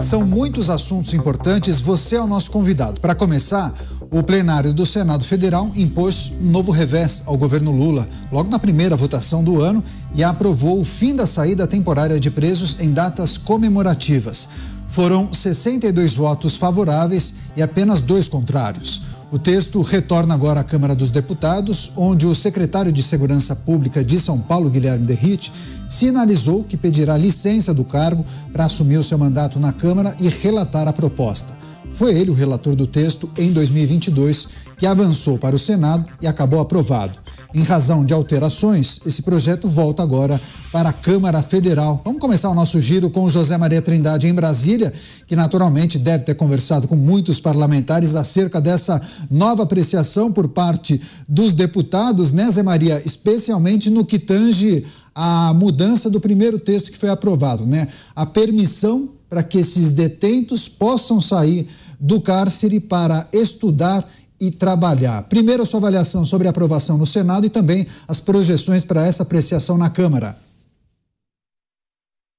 São muitos assuntos importantes. Você é o nosso convidado. Para começar, o plenário do Senado Federal impôs um novo revés ao governo Lula, logo na primeira votação do ano, e aprovou o fim da saída temporária de presos em datas comemorativas. Foram 62 votos favoráveis e apenas dois contrários. O texto retorna agora à Câmara dos Deputados, onde o secretário de Segurança Pública de São Paulo, Guilherme Derrit, sinalizou que pedirá licença do cargo para assumir o seu mandato na Câmara e relatar a proposta. Foi ele o relator do texto em 2022, que avançou para o Senado e acabou aprovado. Em razão de alterações, esse projeto volta agora para a Câmara Federal. Vamos começar o nosso giro com José Maria Trindade em Brasília, que naturalmente deve ter conversado com muitos parlamentares acerca dessa nova apreciação por parte dos deputados, né, Zé Maria? Especialmente no que tange a mudança do primeiro texto que foi aprovado, né? A permissão para que esses detentos possam sair do cárcere para estudar e trabalhar. Primeiro, a sua avaliação sobre a aprovação no Senado e também as projeções para essa apreciação na Câmara.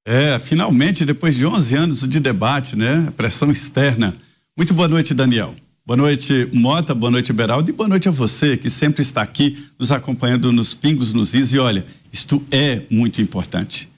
É, finalmente, depois de 11 anos de debate, né? Pressão externa. Muito boa noite, Daniel. Boa noite, Mota, boa noite, Beraldo, e boa noite a você que sempre está aqui nos acompanhando nos pingos, nos is. E olha, isto é muito importante.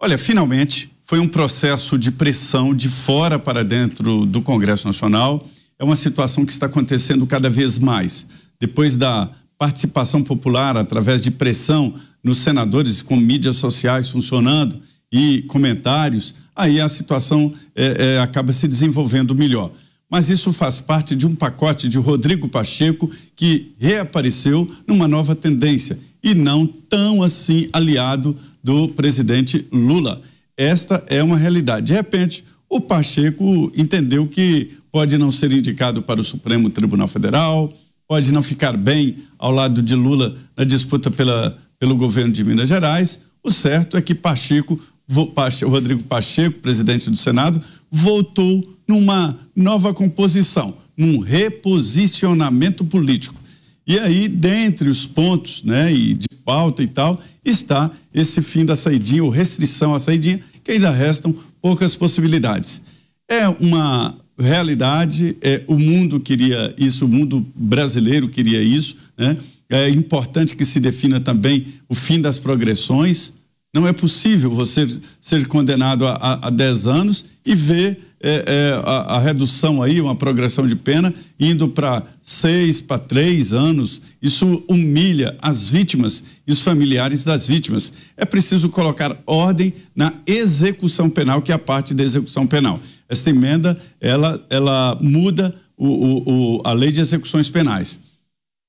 Olha, finalmente, foi um processo de pressão de fora para dentro do Congresso Nacional. É uma situação que está acontecendo cada vez mais. Depois da participação popular, através de pressão nos senadores, com mídias sociais funcionando e comentários, aí a situação é, é, acaba se desenvolvendo melhor. Mas isso faz parte de um pacote de Rodrigo Pacheco que reapareceu numa nova tendência e não tão assim aliado do presidente Lula. Esta é uma realidade. De repente, o Pacheco entendeu que pode não ser indicado para o Supremo Tribunal Federal, pode não ficar bem ao lado de Lula na disputa pela, pelo governo de Minas Gerais. O certo é que Pacheco, o Rodrigo Pacheco, presidente do Senado, voltou numa nova composição, num reposicionamento político. E aí, dentre os pontos né, e de pauta e tal, está esse fim da saidinha, ou restrição à saidinha, que ainda restam poucas possibilidades. É uma realidade, é, o mundo queria isso, o mundo brasileiro queria isso, né? É importante que se defina também o fim das progressões, não é possível você ser condenado a, 10 anos e ver é, é, a, a, redução aí, uma progressão de pena, indo para 6, para 3 anos. Isso humilha as vítimas e os familiares das vítimas. É preciso colocar ordem na execução penal, que é a parte da execução penal. Esta emenda, ela, ela muda o, o, o, a lei de execuções penais.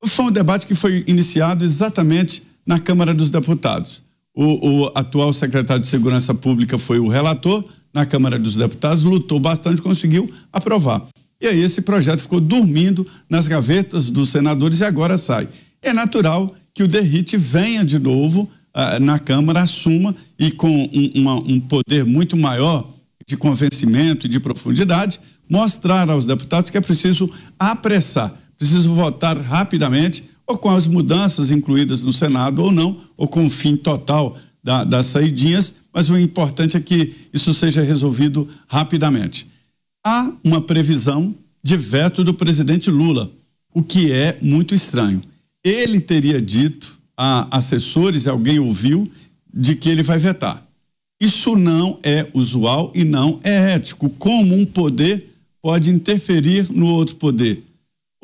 Foi um debate que foi iniciado exatamente na Câmara dos Deputados o, o atual secretário de Segurança Pública foi o relator na Câmara dos Deputados, lutou bastante, conseguiu aprovar. E aí esse projeto ficou dormindo nas gavetas dos senadores e agora sai. É natural que o Derrite venha de novo ah, na Câmara, assuma e com um, uma, um poder muito maior de convencimento e de profundidade, mostrar aos deputados que é preciso apressar, preciso votar rapidamente ou com as mudanças incluídas no Senado ou não, ou com o fim total da, das saídinhas, mas o importante é que isso seja resolvido rapidamente. Há uma previsão de veto do presidente Lula, o que é muito estranho. Ele teria dito a assessores, alguém ouviu, de que ele vai vetar. Isso não é usual e não é ético. Como um poder pode interferir no outro poder?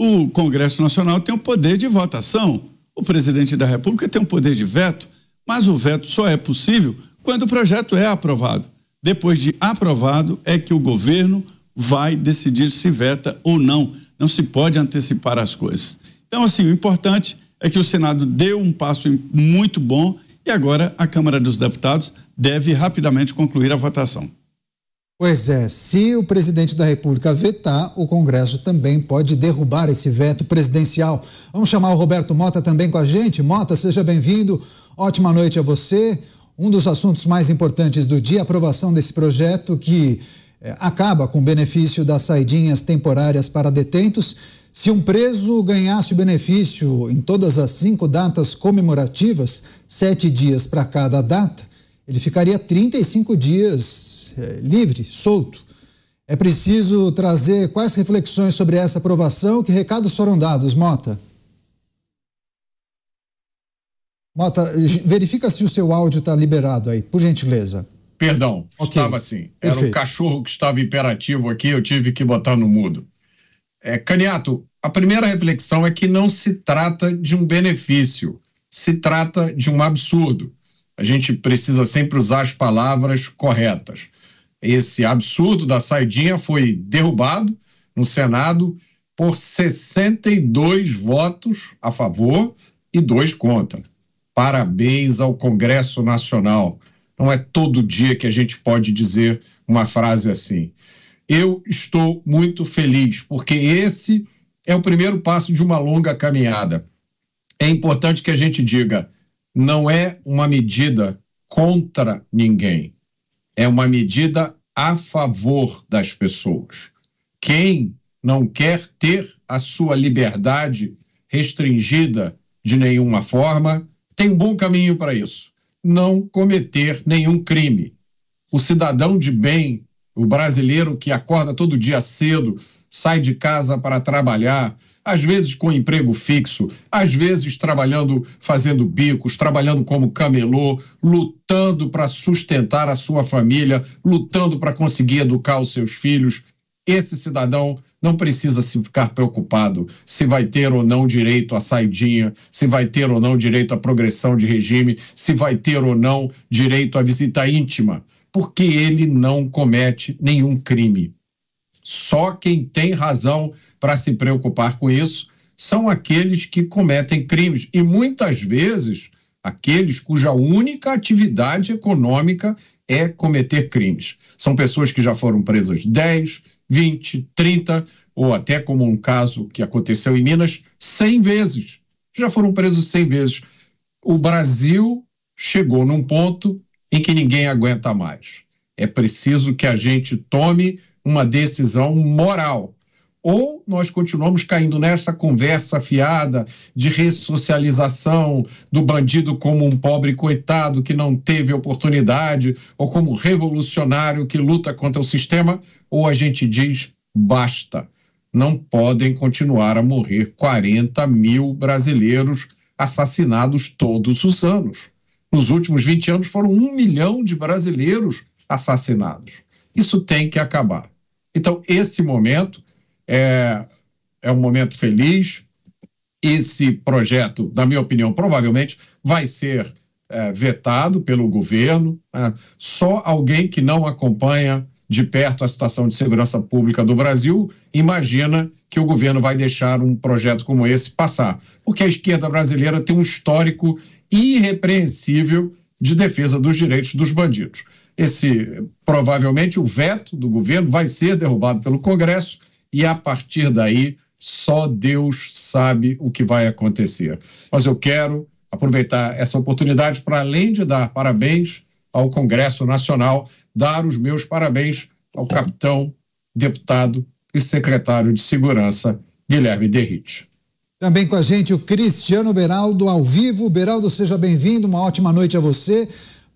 o Congresso Nacional tem o poder de votação, o presidente da República tem o poder de veto, mas o veto só é possível quando o projeto é aprovado. Depois de aprovado, é que o governo vai decidir se veta ou não. Não se pode antecipar as coisas. Então, assim, o importante é que o Senado deu um passo muito bom e agora a Câmara dos Deputados deve rapidamente concluir a votação. Pois é, se o presidente da República vetar, o Congresso também pode derrubar esse veto presidencial. Vamos chamar o Roberto Mota também com a gente. Mota, seja bem-vindo. Ótima noite a você. Um dos assuntos mais importantes do dia, a aprovação desse projeto que eh, acaba com o benefício das saidinhas temporárias para detentos. Se um preso ganhasse o benefício em todas as cinco datas comemorativas, sete dias para cada data, ele ficaria 35 dias é, livre, solto. É preciso trazer quais reflexões sobre essa aprovação? Que recados foram dados, Mota? Mota, verifica se o seu áudio está liberado aí, por gentileza. Perdão, okay. estava assim. Era Perfeito. um cachorro que estava imperativo aqui, eu tive que botar no mudo. É, Caniato, a primeira reflexão é que não se trata de um benefício, se trata de um absurdo a gente precisa sempre usar as palavras corretas. Esse absurdo da saidinha foi derrubado no Senado por 62 votos a favor e dois contra. Parabéns ao Congresso Nacional. Não é todo dia que a gente pode dizer uma frase assim. Eu estou muito feliz, porque esse é o primeiro passo de uma longa caminhada. É importante que a gente diga: não é uma medida contra ninguém, é uma medida a favor das pessoas. Quem não quer ter a sua liberdade restringida de nenhuma forma tem um bom caminho para isso: não cometer nenhum crime. O cidadão de bem, o brasileiro que acorda todo dia cedo, sai de casa para trabalhar, às vezes com emprego fixo, às vezes trabalhando, fazendo bicos, trabalhando como camelô, lutando para sustentar a sua família, lutando para conseguir educar os seus filhos. Esse cidadão não precisa se ficar preocupado se vai ter ou não direito à saidinha, se vai ter ou não direito à progressão de regime, se vai ter ou não direito à visita íntima, porque ele não comete nenhum crime. Só quem tem razão para se preocupar com isso são aqueles que cometem crimes e muitas vezes aqueles cuja única atividade econômica é cometer crimes. São pessoas que já foram presas 10, 20, 30 ou até como um caso que aconteceu em Minas, 100 vezes. Já foram presos 100 vezes. O Brasil chegou num ponto em que ninguém aguenta mais. É preciso que a gente tome uma decisão moral ou nós continuamos caindo nessa conversa fiada de ressocialização do bandido como um pobre coitado que não teve oportunidade, ou como revolucionário que luta contra o sistema, ou a gente diz basta. Não podem continuar a morrer 40 mil brasileiros assassinados todos os anos. Nos últimos 20 anos foram um milhão de brasileiros assassinados. Isso tem que acabar. Então, esse momento é, é um momento feliz. Esse projeto, na minha opinião, provavelmente vai ser é, vetado pelo governo. Né? Só alguém que não acompanha de perto a situação de segurança pública do Brasil imagina que o governo vai deixar um projeto como esse passar. Porque a esquerda brasileira tem um histórico irrepreensível de defesa dos direitos dos bandidos. Esse provavelmente o veto do governo vai ser derrubado pelo Congresso e a partir daí só Deus sabe o que vai acontecer. Mas eu quero aproveitar essa oportunidade para, além de dar parabéns ao Congresso Nacional, dar os meus parabéns ao capitão, deputado e secretário de Segurança, Guilherme Derrite. Também com a gente o Cristiano Beraldo, ao vivo. Beraldo, seja bem-vindo, uma ótima noite a você.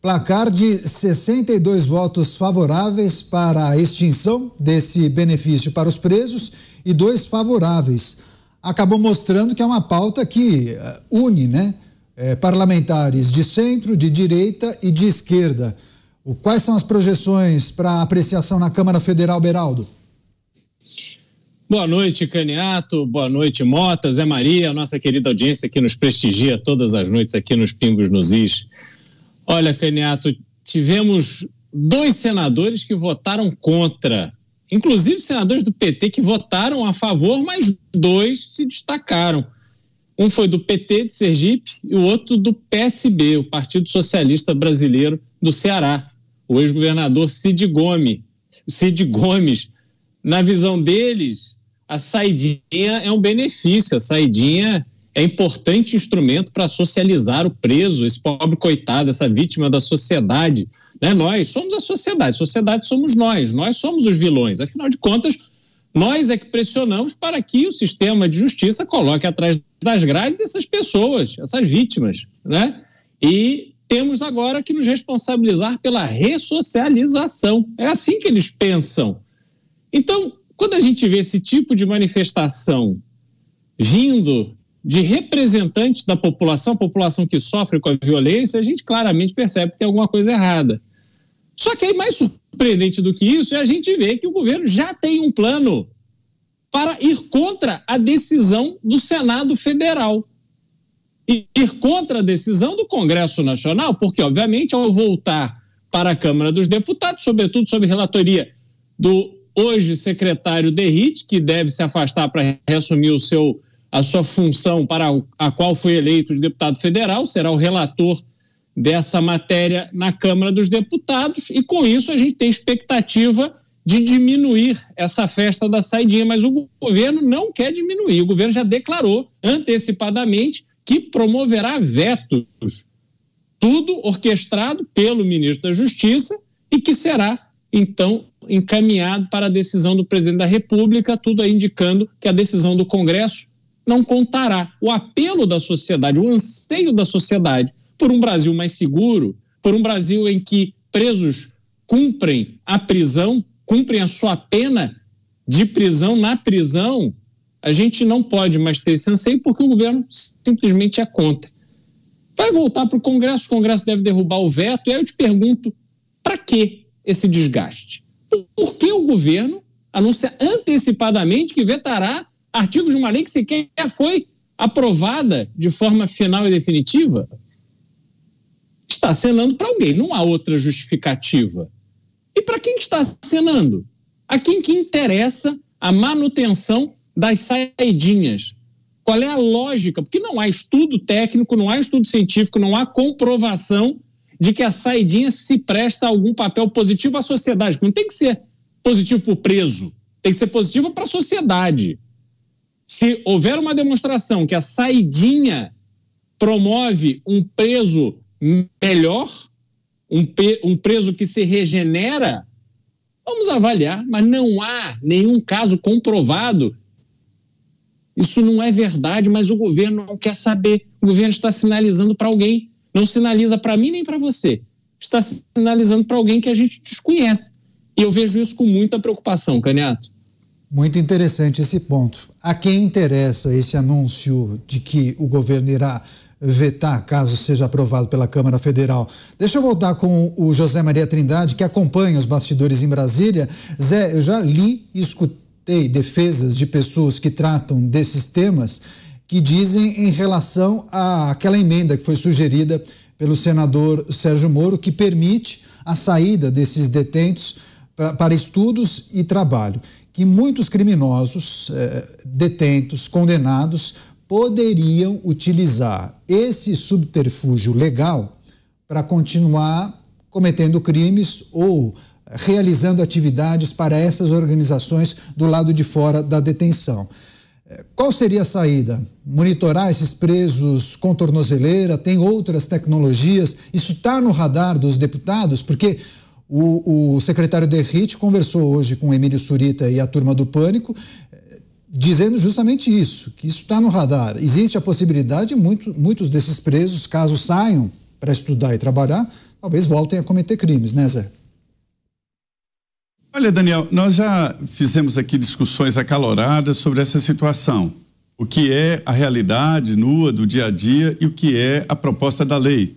Placar de 62 votos favoráveis para a extinção desse benefício para os presos e dois favoráveis. Acabou mostrando que é uma pauta que eh, une né, eh, parlamentares de centro, de direita e de esquerda. O, quais são as projeções para apreciação na Câmara Federal, Beraldo? Boa noite, Caniato. Boa noite, Mota, Zé Maria, nossa querida audiência que nos prestigia todas as noites aqui nos Pingos nos Is. Olha, Caniato, tivemos dois senadores que votaram contra. Inclusive senadores do PT que votaram a favor, mas dois se destacaram. Um foi do PT de Sergipe e o outro do PSB, o Partido Socialista Brasileiro do Ceará, o ex-governador Cid Gomes. Cid Gomes, na visão deles, a saidinha é um benefício, a saidinha é importante instrumento para socializar o preso, esse pobre coitado, essa vítima da sociedade. Né? Nós somos a sociedade, sociedade somos nós, nós somos os vilões. Afinal de contas, nós é que pressionamos para que o sistema de justiça coloque atrás das grades essas pessoas, essas vítimas. Né? E temos agora que nos responsabilizar pela ressocialização. É assim que eles pensam. Então, quando a gente vê esse tipo de manifestação vindo de representantes da população, a população que sofre com a violência, a gente claramente percebe que tem alguma coisa errada. Só que aí, mais surpreendente do que isso, é a gente ver que o governo já tem um plano para ir contra a decisão do Senado Federal. E ir contra a decisão do Congresso Nacional, porque, obviamente, ao voltar para a Câmara dos Deputados, sobretudo sob relatoria do hoje secretário Derrite, que deve se afastar para reassumir o seu a sua função para a qual foi eleito de deputado federal, será o relator dessa matéria na Câmara dos Deputados, e com isso a gente tem expectativa de diminuir essa festa da saidinha, mas o governo não quer diminuir. O governo já declarou antecipadamente que promoverá vetos, tudo orquestrado pelo ministro da Justiça e que será então encaminhado para a decisão do presidente da República, tudo indicando que a decisão do Congresso não contará. O apelo da sociedade, o anseio da sociedade por um Brasil mais seguro, por um Brasil em que presos cumprem a prisão, cumprem a sua pena de prisão na prisão, a gente não pode mais ter esse anseio porque o governo simplesmente é contra. Vai voltar para o Congresso, o Congresso deve derrubar o veto, e aí eu te pergunto: para que esse desgaste? Por que o governo anuncia antecipadamente que vetará artigo de uma lei que sequer foi aprovada de forma final e definitiva, está acenando para alguém, não há outra justificativa. E para quem está acenando? A quem que interessa a manutenção das saidinhas? Qual é a lógica? Porque não há estudo técnico, não há estudo científico, não há comprovação de que a saidinha se presta a algum papel positivo à sociedade. Não tem que ser positivo para o preso, tem que ser positivo para a sociedade. Se houver uma demonstração que a saidinha promove um preso melhor, um, um preso que se regenera, vamos avaliar, mas não há nenhum caso comprovado. Isso não é verdade, mas o governo não quer saber. O governo está sinalizando para alguém. Não sinaliza para mim nem para você. Está sinalizando para alguém que a gente desconhece. E eu vejo isso com muita preocupação, Caniato. Muito interessante esse ponto. A quem interessa esse anúncio de que o governo irá vetar, caso seja aprovado pela Câmara Federal? Deixa eu voltar com o José Maria Trindade, que acompanha os bastidores em Brasília. Zé, eu já li e escutei defesas de pessoas que tratam desses temas que dizem em relação àquela emenda que foi sugerida pelo senador Sérgio Moro, que permite a saída desses detentos para estudos e trabalho que muitos criminosos eh, detentos, condenados, poderiam utilizar esse subterfúgio legal para continuar cometendo crimes ou realizando atividades para essas organizações do lado de fora da detenção. Eh, qual seria a saída? Monitorar esses presos com tornozeleira? Tem outras tecnologias? Isso está no radar dos deputados? Porque o, o secretário Derrit conversou hoje com Emílio Surita e a turma do Pânico, eh, dizendo justamente isso, que isso está no radar. Existe a possibilidade, muito, muitos desses presos, caso saiam para estudar e trabalhar, talvez voltem a cometer crimes, né, Zé? Olha, Daniel, nós já fizemos aqui discussões acaloradas sobre essa situação. O que é a realidade nua do dia a dia e o que é a proposta da lei.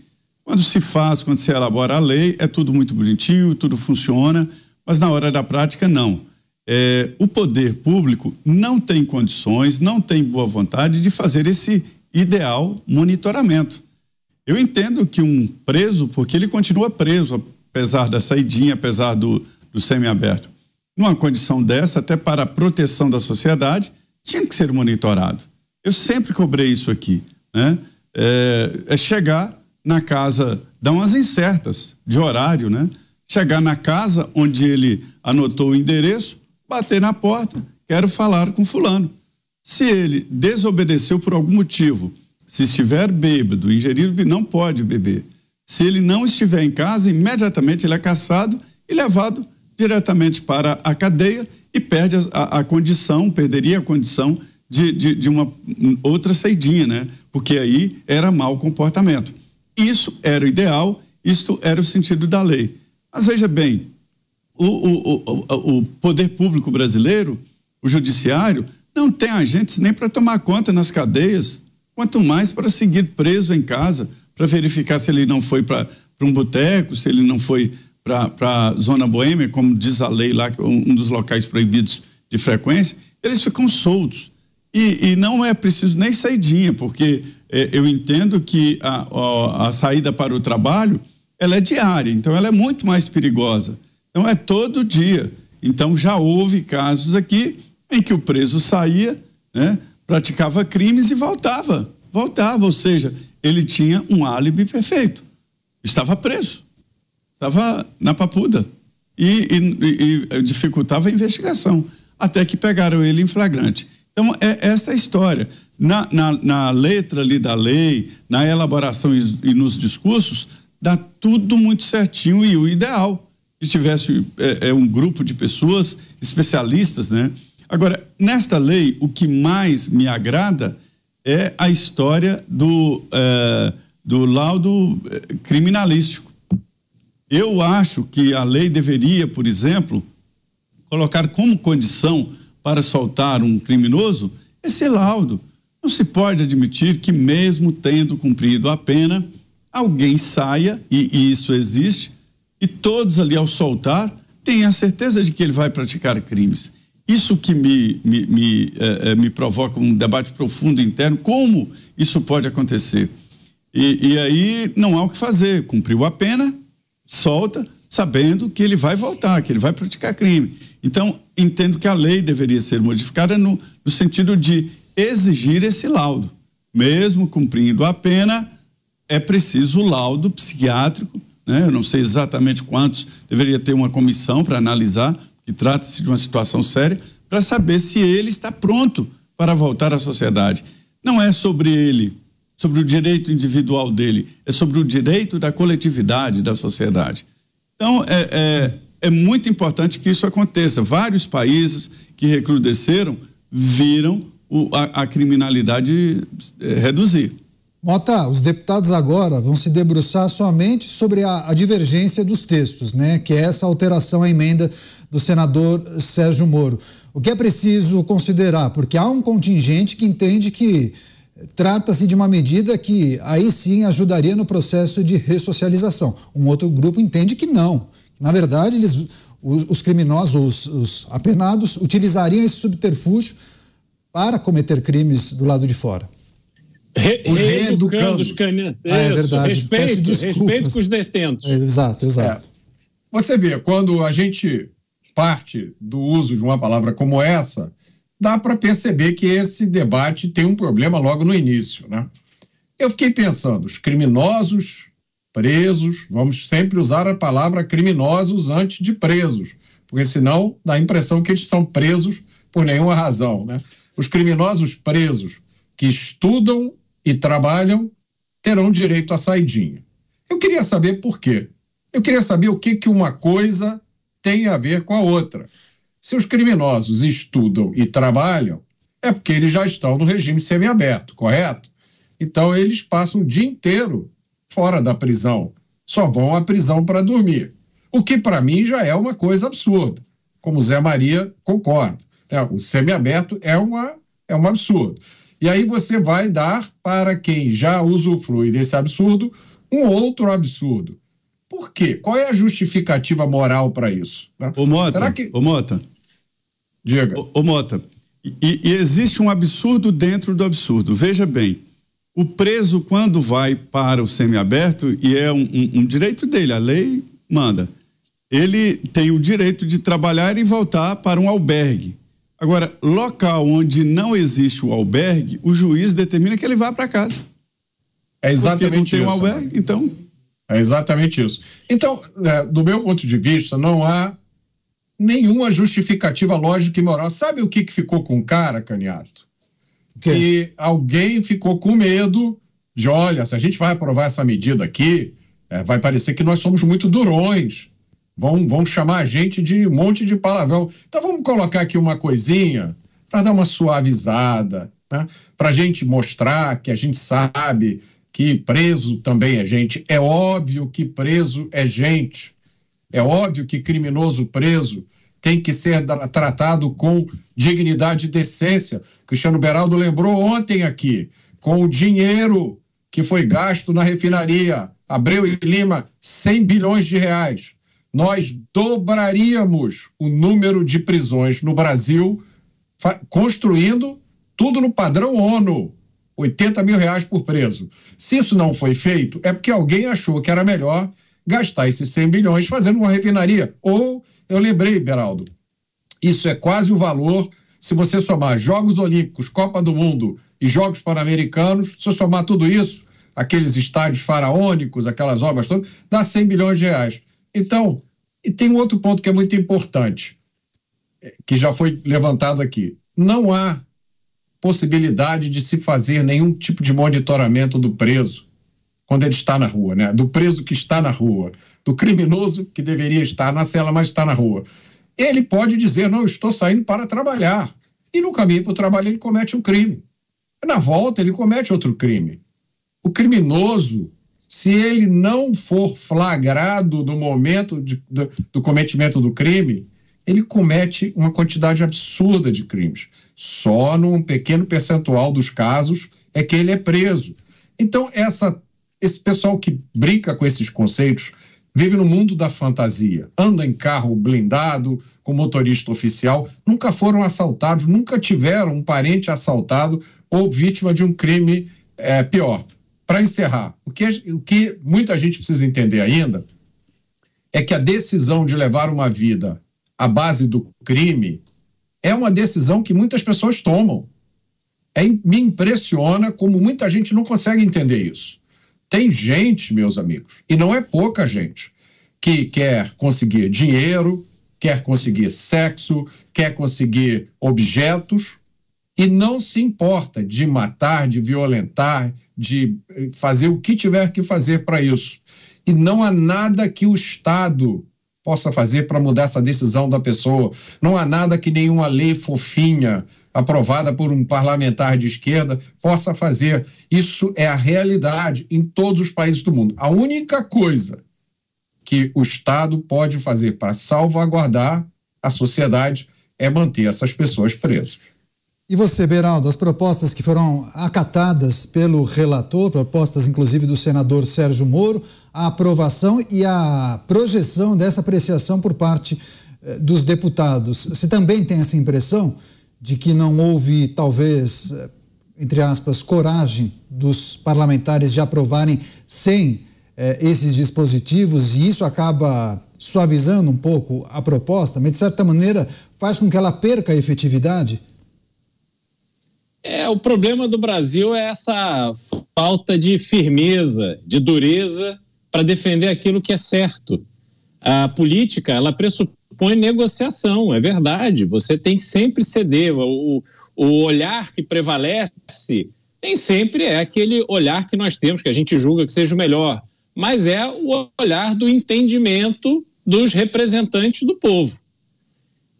Quando se faz, quando se elabora a lei, é tudo muito bonitinho, tudo funciona, mas na hora da prática, não. É, o poder público não tem condições, não tem boa vontade de fazer esse ideal monitoramento. Eu entendo que um preso, porque ele continua preso, apesar da saidinha, apesar do, do semiaberto, numa condição dessa, até para a proteção da sociedade, tinha que ser monitorado. Eu sempre cobrei isso aqui. Né? É, é chegar na casa, dá umas incertas de horário, né? Chegar na casa onde ele anotou o endereço, bater na porta, quero falar com fulano. Se ele desobedeceu por algum motivo, se estiver bêbado, ingerido, não pode beber. Se ele não estiver em casa, imediatamente ele é caçado e levado diretamente para a cadeia e perde a, a condição, perderia a condição de, de, de, uma outra saidinha, né? Porque aí era mau comportamento. Isso era o ideal, isto era o sentido da lei. Mas veja bem, o, o, o, o poder público brasileiro, o judiciário, não tem agentes nem para tomar conta nas cadeias, quanto mais para seguir preso em casa, para verificar se ele não foi para um boteco, se ele não foi para a zona boêmia, como diz a lei lá, é um dos locais proibidos de frequência, eles ficam soltos. E, e não é preciso nem saidinha, porque é, eu entendo que a, a, a saída para o trabalho ela é diária, então ela é muito mais perigosa. Então é todo dia. Então já houve casos aqui em que o preso saía, né, praticava crimes e voltava, voltava, ou seja, ele tinha um álibi perfeito. Estava preso, estava na papuda e, e, e dificultava a investigação, até que pegaram ele em flagrante. Então, é essa é a história. Na, na, na, letra ali da lei, na elaboração e, e, nos discursos, dá tudo muito certinho e o ideal. Que tivesse é, é um grupo de pessoas especialistas, né? Agora, nesta lei, o que mais me agrada é a história do, é, do laudo é, criminalístico. Eu acho que a lei deveria, por exemplo, colocar como condição para soltar um criminoso, esse laudo. Não se pode admitir que, mesmo tendo cumprido a pena, alguém saia, e isso existe, e todos ali ao soltar têm a certeza de que ele vai praticar crimes. Isso que me, me, me, eh, eh me provoca um debate profundo interno, como isso pode acontecer? E, e aí não há o que fazer, cumpriu a pena, solta, sabendo que ele vai voltar, que ele vai praticar crime. Então, entendo que a lei deveria ser modificada no, no sentido de exigir esse laudo. Mesmo cumprindo a pena, é preciso o laudo psiquiátrico. Né? Eu não sei exatamente quantos, deveria ter uma comissão para analisar, que trata-se de uma situação séria, para saber se ele está pronto para voltar à sociedade. Não é sobre ele, sobre o direito individual dele, é sobre o direito da coletividade, da sociedade. Então, é, é, é muito importante que isso aconteça. Vários países que recrudesceram viram o, a, a, criminalidade é, reduzir. Mota, os deputados agora vão se debruçar somente sobre a, a, divergência dos textos, né? Que é essa alteração à emenda do senador Sérgio Moro. O que é preciso considerar? Porque há um contingente que entende que Trata-se de uma medida que aí sim ajudaria no processo de ressocialização. Um outro grupo entende que não. Na verdade, eles, os, os criminosos, os, os apenados, utilizariam esse subterfúgio para cometer crimes do lado de fora. Re reeducando os candidatos. Ah, é verdade. Respeito, respeito com os detentos. É, exato, exato. É. Você vê, quando a gente parte do uso de uma palavra como essa, dá para perceber que esse debate tem um problema logo no início, né? Eu fiquei pensando, os criminosos, presos, vamos sempre usar a palavra criminosos antes de presos, porque senão dá a impressão que eles são presos por nenhuma razão, né? Os criminosos presos que estudam e trabalham terão direito à saidinha. Eu queria saber por quê. Eu queria saber o que, que uma coisa tem a ver com a outra. Se os criminosos estudam e trabalham, é porque eles já estão no regime semiaberto, correto? Então eles passam o dia inteiro fora da prisão, só vão à prisão para dormir. O que para mim já é uma coisa absurda, como Zé Maria concorda. Né? O semiaberto é, uma, é um absurdo. E aí você vai dar para quem já usufrui desse absurdo um outro absurdo, por quê? Qual é a justificativa moral para isso? Né? Ô, Mota, Será que... ô Mota, diga. Ô, ô Mota, e, e existe um absurdo dentro do absurdo. Veja bem, o preso, quando vai para o semiaberto, e é um, um, um, direito dele, a lei manda, ele tem o direito de trabalhar e voltar para um albergue. Agora, local onde não existe o albergue, o juiz determina que ele vá para casa. É exatamente isso. Porque não tem isso. Um albergue, então. É exatamente isso. Então, é, do meu ponto de vista, não há nenhuma justificativa lógica e moral. Sabe o que, que ficou com o cara, Caniato? Que? alguém ficou com medo de, olha, se a gente vai aprovar essa medida aqui, é, vai parecer que nós somos muito durões. Vão, vão chamar a gente de um monte de palavrão. Então vamos colocar aqui uma coisinha para dar uma suavizada, né? para a gente mostrar que a gente sabe que preso também é gente. É óbvio que preso é gente. É óbvio que criminoso preso tem que ser tratado com dignidade e decência. Cristiano Beraldo lembrou ontem aqui, com o dinheiro que foi gasto na refinaria Abreu e Lima, 100 bilhões de reais. Nós dobraríamos o número de prisões no Brasil, construindo tudo no padrão ONU. 80 mil reais por preso. Se isso não foi feito, é porque alguém achou que era melhor gastar esses 100 bilhões fazendo uma refinaria. Ou, eu lembrei, Beraldo, isso é quase o valor, se você somar Jogos Olímpicos, Copa do Mundo e Jogos Pan-Americanos, se eu somar tudo isso, aqueles estádios faraônicos, aquelas obras todas, dá 100 bilhões de reais. Então, e tem um outro ponto que é muito importante, eh, que já foi levantado aqui. Não há possibilidade de se fazer nenhum tipo de monitoramento do preso quando ele está na rua, né? Do preso que está na rua, do criminoso que deveria estar na cela, mas está na rua. Ele pode dizer: "Não, estou saindo para trabalhar". E no caminho para o trabalho ele comete um crime. Na volta ele comete outro crime. O criminoso, se ele não for flagrado no momento de, do, do cometimento do crime, ele comete uma quantidade absurda de crimes. Só num pequeno percentual dos casos é que ele é preso. Então, essa, esse pessoal que brinca com esses conceitos vive no mundo da fantasia, anda em carro blindado, com motorista oficial, nunca foram assaltados, nunca tiveram um parente assaltado ou vítima de um crime é, pior. Para encerrar, o que, o que muita gente precisa entender ainda é que a decisão de levar uma vida à base do crime é uma decisão que muitas pessoas tomam. É, me impressiona como muita gente não consegue entender isso. Tem gente, meus amigos, e não é pouca gente, que quer conseguir dinheiro, quer conseguir sexo, quer conseguir objetos e não se importa de matar, de violentar, de eh, fazer o que tiver que fazer para isso. E não há nada que o Estado possa fazer para mudar essa decisão da pessoa. Não há nada que nenhuma lei fofinha aprovada por um parlamentar de esquerda possa fazer. Isso é a realidade em todos os países do mundo. A única coisa que o Estado pode fazer para salvaguardar a sociedade é manter essas pessoas presas. E você, Beraldo, as propostas que foram acatadas pelo relator, propostas inclusive do senador Sérgio Moro, a aprovação e a projeção dessa apreciação por parte eh, dos deputados. Você também tem essa impressão de que não houve, talvez, eh, entre aspas, coragem dos parlamentares de aprovarem sem eh, esses dispositivos e isso acaba suavizando um pouco a proposta, mas de certa maneira faz com que ela perca a efetividade? É, o problema do Brasil é essa falta de firmeza, de dureza para defender aquilo que é certo. A política, ela pressupõe negociação, é verdade. Você tem que sempre ceder. O, o olhar que prevalece nem sempre é aquele olhar que nós temos, que a gente julga que seja o melhor, mas é o olhar do entendimento dos representantes do povo.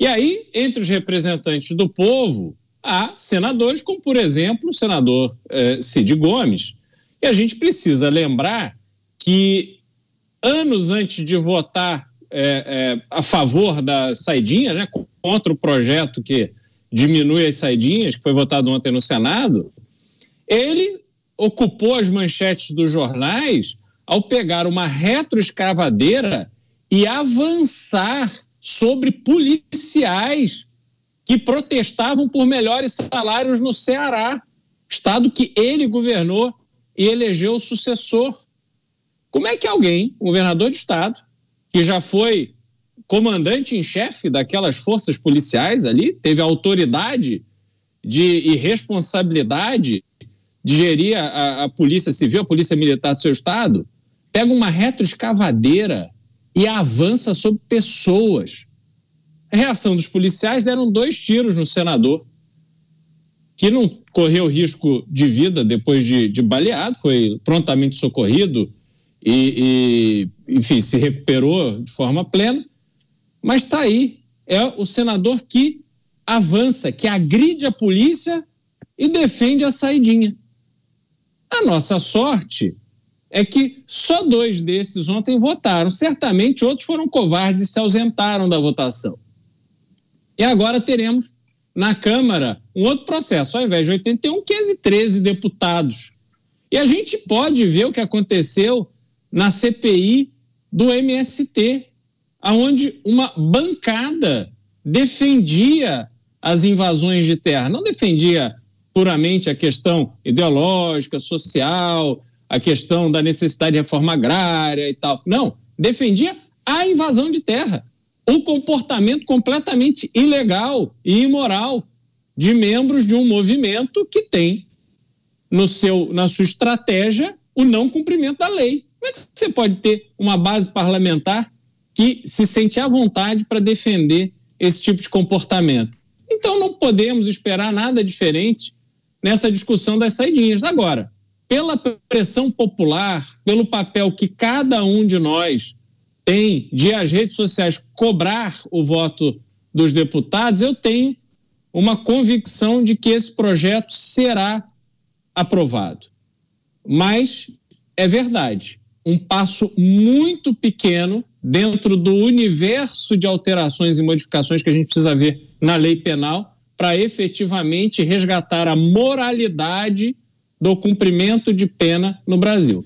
E aí, entre os representantes do povo, há senadores, como por exemplo o senador eh, Cid Gomes. E a gente precisa lembrar que anos antes de votar é, é, a favor da saidinha, né, contra o projeto que diminui as saidinhas, que foi votado ontem no Senado, ele ocupou as manchetes dos jornais ao pegar uma retroescavadeira e avançar sobre policiais que protestavam por melhores salários no Ceará, estado que ele governou e elegeu o sucessor. Como é que alguém, governador de Estado, que já foi comandante em chefe daquelas forças policiais ali, teve autoridade de, e responsabilidade de gerir a, a polícia civil, a polícia militar do seu Estado, pega uma retroescavadeira e avança sobre pessoas. A reação dos policiais deram dois tiros no senador, que não correu risco de vida depois de, de baleado, foi prontamente socorrido e, e enfim, se recuperou de forma plena, mas está aí. É o senador que avança, que agride a polícia e defende a saidinha. A nossa sorte é que só dois desses ontem votaram. Certamente outros foram covardes e se ausentaram da votação. E agora teremos na Câmara um outro processo, ao invés de 81, 513 deputados. E a gente pode ver o que aconteceu na CPI do MST, aonde uma bancada defendia as invasões de terra, não defendia puramente a questão ideológica, social, a questão da necessidade de reforma agrária e tal. Não, defendia a invasão de terra, o comportamento completamente ilegal e imoral de membros de um movimento que tem no seu na sua estratégia o não cumprimento da lei. Como é que você pode ter uma base parlamentar que se sente à vontade para defender esse tipo de comportamento? Então não podemos esperar nada diferente nessa discussão das saidinhas. Agora, pela pressão popular, pelo papel que cada um de nós tem de as redes sociais cobrar o voto dos deputados, eu tenho uma convicção de que esse projeto será aprovado. Mas é verdade, um passo muito pequeno dentro do universo de alterações e modificações que a gente precisa ver na lei penal para efetivamente resgatar a moralidade do cumprimento de pena no Brasil.